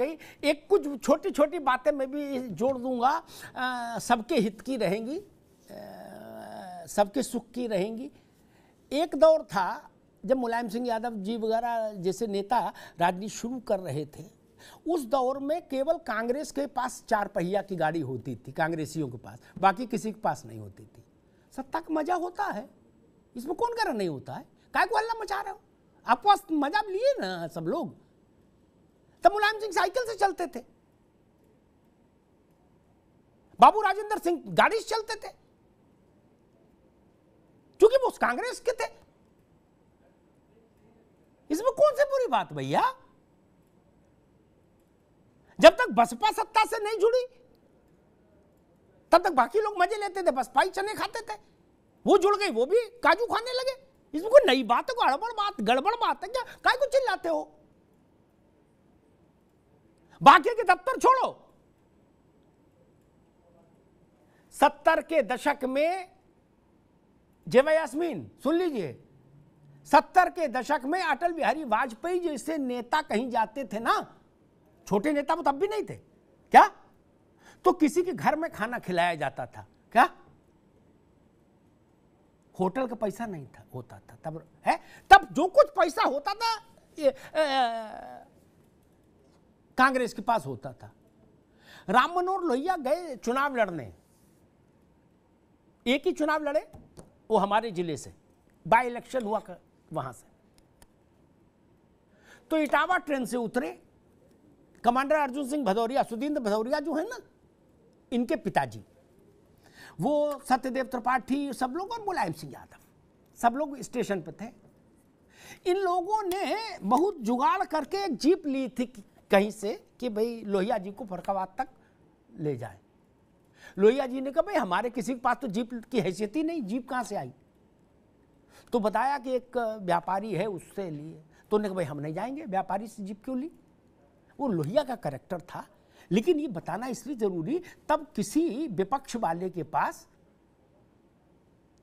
गई एक कुछ छोटी छोटी बातें मैं भी जोड़ दूंगा सबके हित की रहेंगी सबके सुख की रहेंगी एक दौर था जब मुलायम सिंह यादव जी वगैरह जैसे नेता राजनीति शुरू कर रहे थे उस दौर में केवल कांग्रेस के पास चार पहिया की गाड़ी होती थी कांग्रेसियों के पास बाकी किसी के पास नहीं होती थी सत्ता का मजा होता है इसमें कौन कह रहा नहीं होता है काय को हल्ला मचा रहे हो आपको तो मजा लिए ना सब लोग तब तो मुलायम सिंह साइकिल से चलते थे बाबू राजेंद्र सिंह गाड़ी से चलते थे क्योंकि वो कांग्रेस के थे इसमें कौन सी बुरी बात भैया जब तक बसपा सत्ता से नहीं जुड़ी तब तक बाकी लोग मजे लेते थे बसपा ही चने खाते थे वो जुड़ गई वो भी काजू खाने लगे इसमें कोई नई बात है कोई अड़बड़ बात गड़बड़ बात है क्या काय को चिल्लाते हो बाकी के दफ्तर छोड़ो सत्तर के दशक में जेवा यास्मीन सुन लीजिए सत्तर के दशक में अटल बिहारी वाजपेयी जैसे नेता कहीं जाते थे ना छोटे नेता वो तब भी नहीं थे क्या तो किसी के घर में खाना खिलाया जाता था क्या होटल का पैसा नहीं था होता था तब है तब जो कुछ पैसा होता था ए, ए, कांग्रेस के पास होता था राम मनोहर लोहिया गए चुनाव लड़ने एक ही चुनाव लड़े वो हमारे जिले से बाई इलेक्शन हुआ कर, वहां से तो इटावा ट्रेन से उतरे कमांडर अर्जुन सिंह भदौरिया सुधींद्र भदौरिया जो है ना इनके पिताजी वो सत्यदेव त्रिपाठी सब लोग और मुलायम सिंह यादव सब लोग स्टेशन पे थे इन लोगों ने बहुत जुगाड़ करके एक जीप ली थी कहीं से कि भाई लोहिया जी को फरकाबाद तक ले जाए लोहिया जी ने कहा भाई हमारे किसी के पास तो जीप की हैसियत ही नहीं जीप कहाँ से आई तो बताया कि एक व्यापारी है उससे लिए तो उन्होंने कहा भाई हम नहीं जाएंगे व्यापारी से जीप क्यों ली वो लोहिया का करेक्टर था लेकिन ये बताना इसलिए जरूरी तब किसी विपक्ष वाले के पास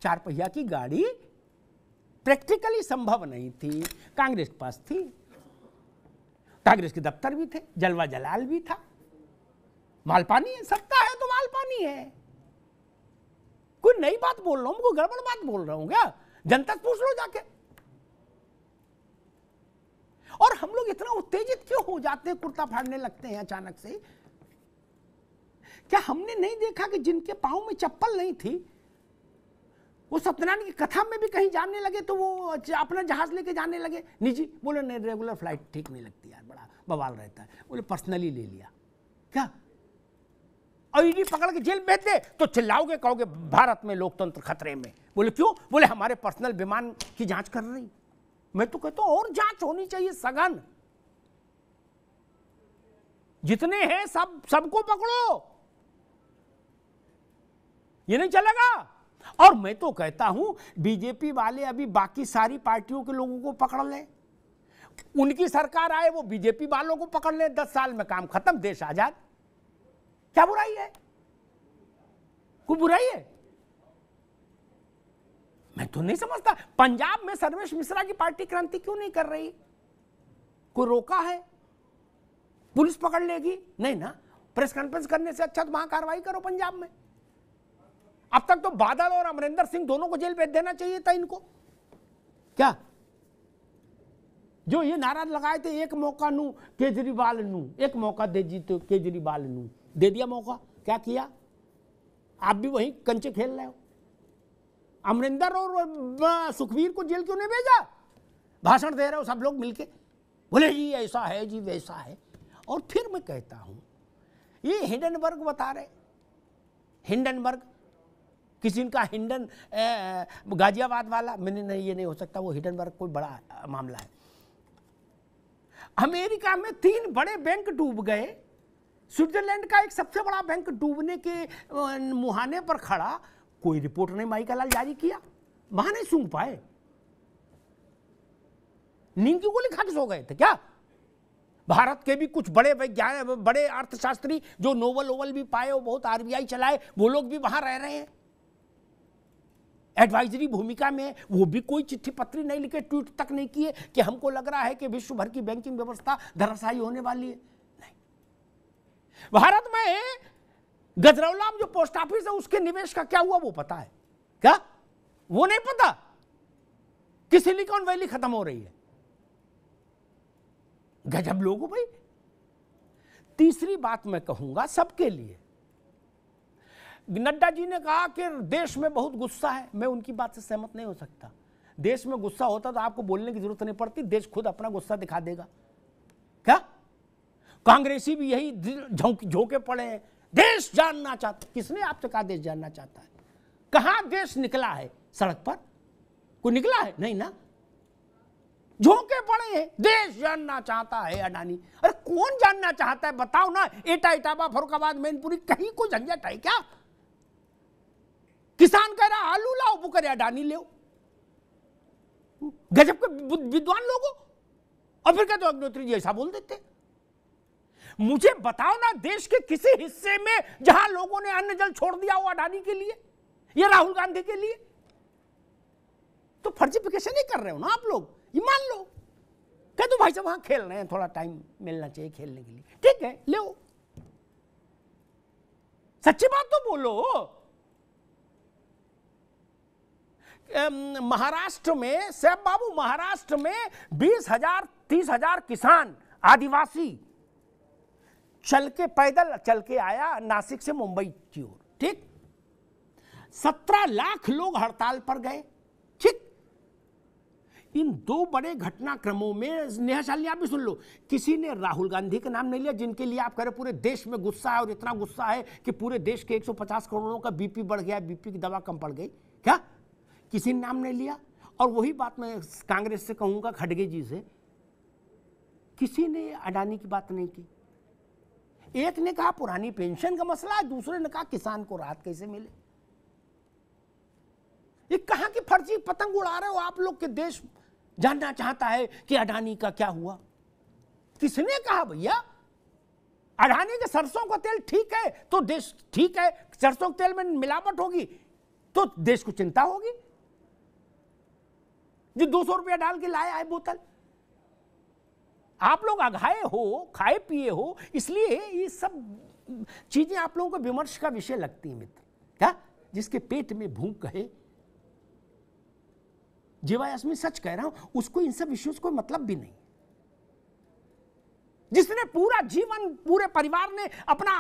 चार पहिया की गाड़ी प्रैक्टिकली संभव नहीं थी कांग्रेस के पास थी कांग्रेस के दफ्तर भी थे जलवा जलाल भी था मालपानी है सत्ता है तो मालपानी है कोई नई बात बोल रहा हूं कोई गड़बड़ बात बोल रहा हूं क्या जनता से पूछ लो जाके और हम लोग इतना उत्तेजित क्यों हो जाते हैं कुर्ता फाड़ने लगते हैं अचानक से क्या हमने नहीं देखा कि जिनके पांव में चप्पल नहीं थी वो सत्यनारायण की कथा में भी कहीं जाने लगे तो वो अपना जहाज लेके जाने लगे निजी बोले नहीं रेगुलर फ्लाइट ठीक नहीं लगती यार बड़ा बवाल रहता है बोले पर्सनली ले लिया क्या और पकड़ के जेल भेज दे तो चिल्लाओगे कहोगे भारत में लोकतंत्र खतरे में बोले क्यों बोले हमारे पर्सनल विमान की जांच कर रही मैं तो कहता हूं और जांच होनी चाहिए सघन जितने हैं सब सबको पकड़ो ये नहीं चलेगा और मैं तो कहता हूं बीजेपी वाले अभी बाकी सारी पार्टियों के लोगों को पकड़ लें उनकी सरकार आए वो बीजेपी वालों को पकड़ लें दस साल में काम खत्म देश आजाद क्या बुराई है कोई बुराई है मैं तो नहीं समझता पंजाब में सर्वेश मिश्रा की पार्टी क्रांति क्यों नहीं कर रही कोई रोका है पुलिस पकड़ लेगी नहीं ना प्रेस कॉन्फ्रेंस करने से अच्छा तो वहां कार्रवाई करो पंजाब में अब तक तो बादल और अमरिंदर सिंह दोनों को जेल भेज देना चाहिए था इनको क्या जो ये नाराज लगाए थे एक मौका नू केजरीवाल नू एक मौका दे जी तो केजरीवाल नू दे दिया मौका क्या किया आप भी वही कंचे खेल रहे हो अमरिंदर और सुखवीर को जेल क्यों नहीं भेजा भाषण दे रहे हो सब लोग मिलके बोले जी ऐसा है जी वैसा है और फिर मैं कहता हूं ये हिंडनबर्ग बता रहे हिंडनबर्ग किसी का हिंडन गाजियाबाद वाला मैंने नहीं ये नहीं हो सकता वो वर्ग कोई बड़ा मामला है अमेरिका में तीन बड़े बैंक डूब गए स्विट्जरलैंड का एक सबसे बड़ा बैंक डूबने के मुहाने पर खड़ा कोई रिपोर्ट नहीं माइकालाल जारी किया वहां नहीं सूंघ पाए नींद की गोली खाकर सो गए थे क्या भारत के भी कुछ बड़े वैज्ञानिक बड़े अर्थशास्त्री जो नोवल ओवल भी पाए और बहुत आरबीआई चलाए वो लोग भी वहां रह रहे हैं एडवाइजरी भूमिका में वो भी कोई चिट्ठी पत्री नहीं लिखे ट्वीट तक नहीं किए कि हमको लग रहा है कि विश्व भर की बैंकिंग व्यवस्था धराशायी होने वाली है नहीं भारत में गजरौला जो पोस्ट ऑफिस है उसके निवेश का क्या हुआ वो पता है क्या वो नहीं पता कि सिलिकॉन वैली खत्म हो रही है गजब लोगों भाई तीसरी बात मैं कहूंगा सबके लिए नड्डा जी ने कहा कि देश में बहुत गुस्सा है मैं उनकी बात से सहमत नहीं हो सकता देश में गुस्सा होता तो आपको बोलने की जरूरत नहीं पड़ती देश खुद अपना गुस्सा दिखा देगा क्या कांग्रेसी भी यही झोंके पड़े हैं देश जानना चाहते किसने आपसे कहा देश जानना चाहता है कहा देश निकला है सड़क पर कोई निकला है नहीं ना झोंके पड़े हैं देश जानना चाहता है अडानी अरे कौन जानना चाहता है बताओ ना एटा इटाबा फरुखाबाद मैनपुरी कहीं कोई झंझट है क्या किसान कह रहा आलू लाओ वो कह रहा अडानी ले गजब के विद्वान लोगों और फिर कहते अग्नोत्री जी ऐसा बोल देते मुझे बताओ ना देश के किसी हिस्से में जहां लोगों ने अन्न जल छोड़ दिया हो अडानी के लिए या राहुल गांधी के लिए तो फर्जिफिकेशन ही कर रहे हो ना आप लोग ये मान लो कह दो तो भाई साहब वहां खेल रहे हैं थोड़ा टाइम मिलना चाहिए खेलने के लिए ठीक है ले सच्ची बात तो बोलो महाराष्ट्र में सैफ बाबू महाराष्ट्र में बीस हजार तीस हजार किसान आदिवासी चल के पैदल चल के आया नासिक से मुंबई की ओर ठीक सत्रह लाख लोग हड़ताल पर गए ठीक इन दो बड़े घटनाक्रमों में नेहा शाली आप भी सुन लो किसी ने राहुल गांधी का नाम नहीं लिया जिनके लिए आप कह रहे पूरे देश में गुस्सा है और इतना गुस्सा है कि पूरे देश के 150 करोड़ों का बीपी बढ़ गया बीपी की दवा कम पड़ गई क्या किसी ने नाम नहीं लिया और वही बात मैं कांग्रेस से कहूंगा खड़गे जी से किसी ने अडानी की बात नहीं की एक ने कहा पुरानी पेंशन का मसला है दूसरे ने कहा किसान को राहत कैसे मिले ये कहाँ की फर्जी पतंग उड़ा रहे हो आप लोग के देश जानना चाहता है कि अडानी का क्या हुआ किसने कहा भैया अडानी के सरसों का तेल ठीक है तो देश ठीक है सरसों के तेल में मिलावट होगी तो देश को चिंता होगी जो दो सौ रुपया डाल के लाया है बोतल आप लोग अघाए हो खाए पिए हो इसलिए ये सब चीजें आप लोगों को विमर्श का विषय लगती है मित्र क्या जिसके पेट में भूख है जीवायासमी सच कह रहा हूं उसको इन सब विषयों को मतलब भी नहीं जिसने पूरा जीवन पूरे परिवार ने अपना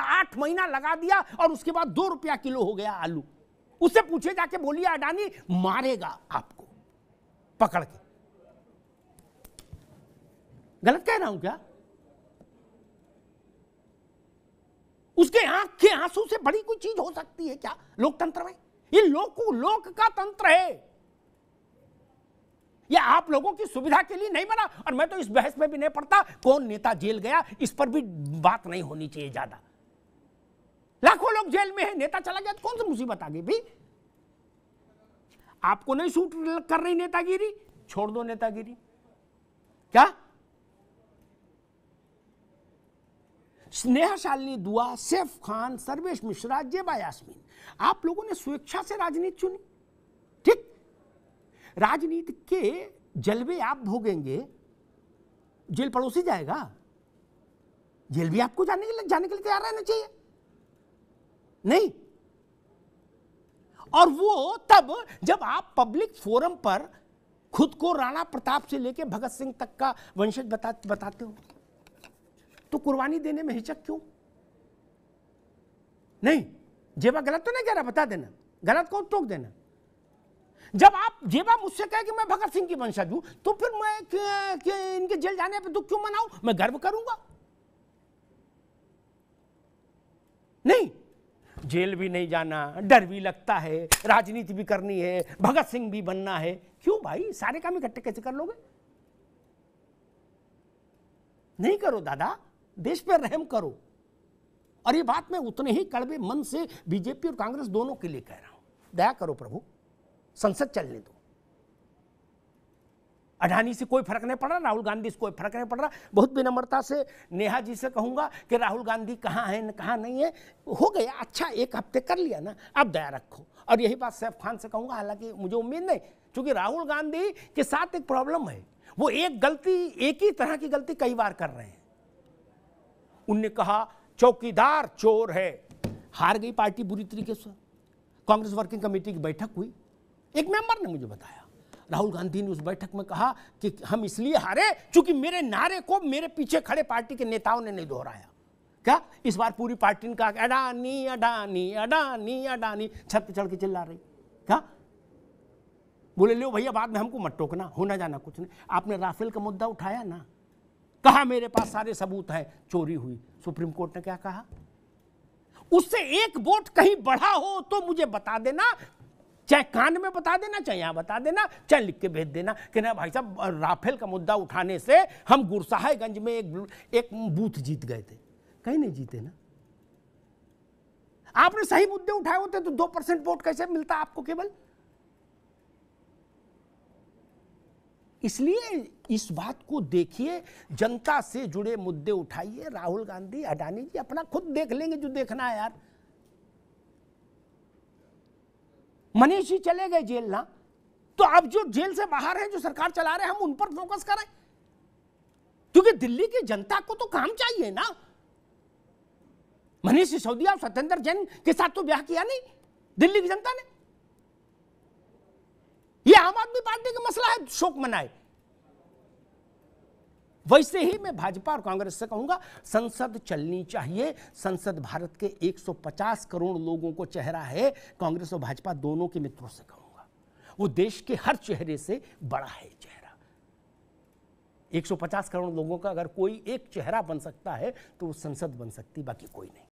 आठ महीना लगा दिया और उसके बाद दो रुपया किलो हो गया आलू उससे पूछे जाके बोलिए अडानी मारेगा आप पकड़ के गलत कह रहा हूं क्या उसके आंख के आंसू से बड़ी कोई चीज हो सकती है क्या लोकतंत्र में ये लोक लोक का तंत्र है ये आप लोगों की सुविधा के लिए नहीं बना और मैं तो इस बहस में भी नहीं पड़ता कौन नेता जेल गया इस पर भी बात नहीं होनी चाहिए ज्यादा लाखों लोग जेल में है नेता चला गया तो कौन सी मुसीबत आ गई भाई आपको नहीं सूट कर रही नेतागिरी छोड़ दो नेतागिरी क्या स्नेहा शालिनी दुआ सैफ खान सर्वेश मिश्रा जे यास्मीन आप लोगों ने स्वेच्छा से राजनीति चुनी ठीक राजनीति के जलवे आप भोगेंगे जेल पड़ोसी जाएगा जेल भी आपको जाने के लिए जाने के लिए तैयार रहना चाहिए नहीं और वो तब जब आप पब्लिक फोरम पर खुद को राणा प्रताप से लेकर भगत सिंह तक का वंशज बता बताते हो तो कुर्बानी देने में हिचक क्यों नहीं जेबा गलत तो नहीं कह रहा बता देना गलत को टोक देना जब आप जेबा मुझसे कहे कि मैं भगत सिंह की वंशज हूं तो फिर मैं के, के, इनके जेल जाने पर दुख क्यों मनाऊं मैं गर्व करूंगा नहीं जेल भी नहीं जाना डर भी लगता है राजनीति भी करनी है भगत सिंह भी बनना है क्यों भाई सारे काम इकट्ठे कैसे कर लोगे नहीं करो दादा देश पर रहम करो और ये बात मैं उतने ही कड़वे मन से बीजेपी और कांग्रेस दोनों के लिए कह रहा हूं दया करो प्रभु संसद चलने दो अडानी से कोई फर्क नहीं पड़ रहा राहुल गांधी से कोई फर्क नहीं पड़ रहा बहुत विनम्रता से नेहा जी से कहूँगा कि राहुल गांधी कहाँ है कहाँ नहीं है हो गया अच्छा एक हफ्ते कर लिया ना अब दया रखो और यही बात सैफ खान से कहूँगा हालांकि मुझे उम्मीद नहीं क्योंकि राहुल गांधी के साथ एक प्रॉब्लम है वो एक गलती एक ही तरह की गलती कई बार कर रहे हैं उनने कहा चौकीदार चोर है हार गई पार्टी बुरी तरीके से कांग्रेस वर्किंग कमेटी की बैठक हुई एक मेंबर ने मुझे बताया राहुल गांधी ने उस बैठक में कहा कि हम इसलिए हारे चूंकि मेरे नारे को मेरे पीछे खड़े पार्टी के नेताओं ने नहीं दोहराया क्या इस बार पूरी पार्टी ने कहा अडानी अडानी अडानी अडानी छत पर चढ़ के चिल्ला रही क्या बोले लो भैया बाद में हमको मत टोकना होना जाना कुछ नहीं आपने राफेल का मुद्दा उठाया ना कहा मेरे पास सारे सबूत हैं चोरी हुई सुप्रीम कोर्ट ने क्या कहा उससे एक वोट कहीं बढ़ा हो तो मुझे बता देना चाहे कान में बता देना चाहे यहाँ बता देना चाहे लिख के भेज देना कि ना भाई साहब राफेल का मुद्दा उठाने से हम गुरसाहेगंज में एक एक बूथ जीत गए थे कहीं नहीं जीते ना आपने सही मुद्दे उठाए होते तो दो परसेंट वोट कैसे मिलता आपको केवल इसलिए इस बात को देखिए जनता से जुड़े मुद्दे उठाइए राहुल गांधी अडानी जी अपना खुद देख लेंगे जो देखना है यार मनीष जी चले गए जेल ना तो अब जो जेल से बाहर है जो सरकार चला रहे हम उन पर फोकस करें क्योंकि दिल्ली की जनता को तो काम चाहिए ना मनीष सिसोदिया और सत्येंद्र जैन के साथ तो ब्याह किया नहीं दिल्ली की जनता ने यह आम आदमी पार्टी का मसला है शोक मनाए वैसे ही मैं भाजपा और कांग्रेस से कहूंगा संसद चलनी चाहिए संसद भारत के 150 करोड़ लोगों को चेहरा है कांग्रेस और भाजपा दोनों के मित्रों से कहूंगा वो देश के हर चेहरे से बड़ा है चेहरा 150 करोड़ लोगों का अगर कोई एक चेहरा बन सकता है तो वो संसद बन सकती बाकी कोई नहीं